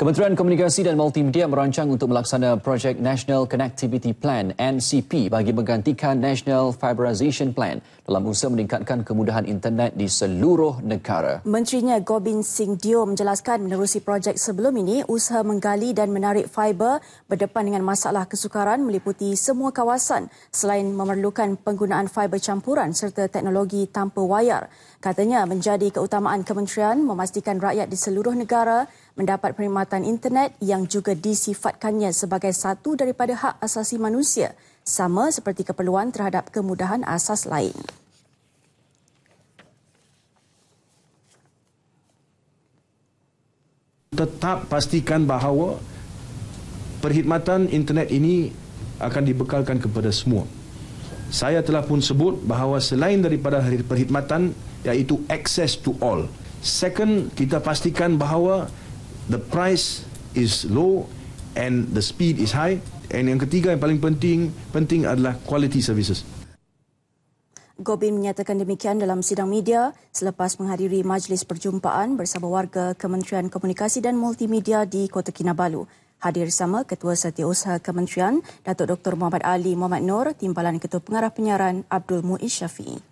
Kementerian Komunikasi dan Multimedia merancang untuk melaksana projek National Connectivity Plan NCP bagi menggantikan National Fiberization Plan dalam usaha meningkatkan kemudahan internet di seluruh negara. Menterinya Gobin Singh Dio menjelaskan menerusi projek sebelum ini, usaha menggali dan menarik fiber berdepan dengan masalah kesukaran meliputi semua kawasan selain memerlukan penggunaan fiber campuran serta teknologi tanpa wayar. Katanya menjadi keutamaan kementerian memastikan rakyat di seluruh negara mendapat perkhidmatan kekuatan internet yang juga disifatkannya sebagai satu daripada hak asasi manusia sama seperti keperluan terhadap kemudahan asas lain. Tetap pastikan bahawa perkhidmatan internet ini akan dibekalkan kepada semua. Saya telah pun sebut bahawa selain daripada perkhidmatan iaitu access to all. Second, kita pastikan bahawa the price is low and the speed is high and yang ketiga yang paling penting penting adalah quality services. Gobin menyatakan demikian dalam sidang media selepas menghadiri majlis perjumpaan bersama warga Kementerian Komunikasi dan Multimedia di Kota Kinabalu. Hadir sama Ketua Setiausaha Kementerian, Datuk Dr. Muhammad Ali Muhammad Nur, Timbalan Ketua Pengarah Penyiaran Abdul Muiz Syafiee.